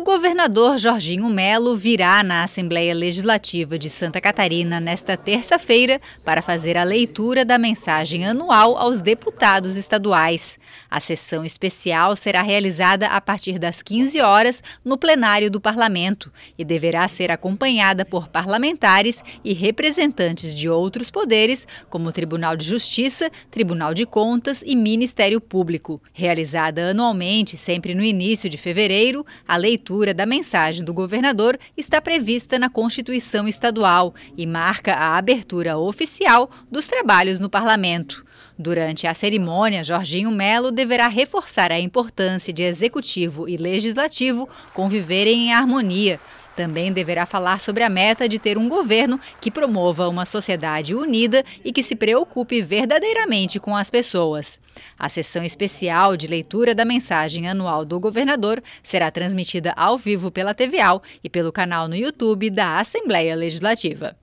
O governador Jorginho Melo virá na Assembleia Legislativa de Santa Catarina nesta terça-feira para fazer a leitura da mensagem anual aos deputados estaduais. A sessão especial será realizada a partir das 15 horas no plenário do parlamento e deverá ser acompanhada por parlamentares e representantes de outros poderes, como Tribunal de Justiça, Tribunal de Contas e Ministério Público. Realizada anualmente, sempre no início de fevereiro, a leitura abertura da mensagem do governador está prevista na Constituição Estadual e marca a abertura oficial dos trabalhos no parlamento. Durante a cerimônia, Jorginho Melo deverá reforçar a importância de executivo e legislativo conviverem em harmonia também deverá falar sobre a meta de ter um governo que promova uma sociedade unida e que se preocupe verdadeiramente com as pessoas. A sessão especial de leitura da mensagem anual do governador será transmitida ao vivo pela TVAL e pelo canal no YouTube da Assembleia Legislativa.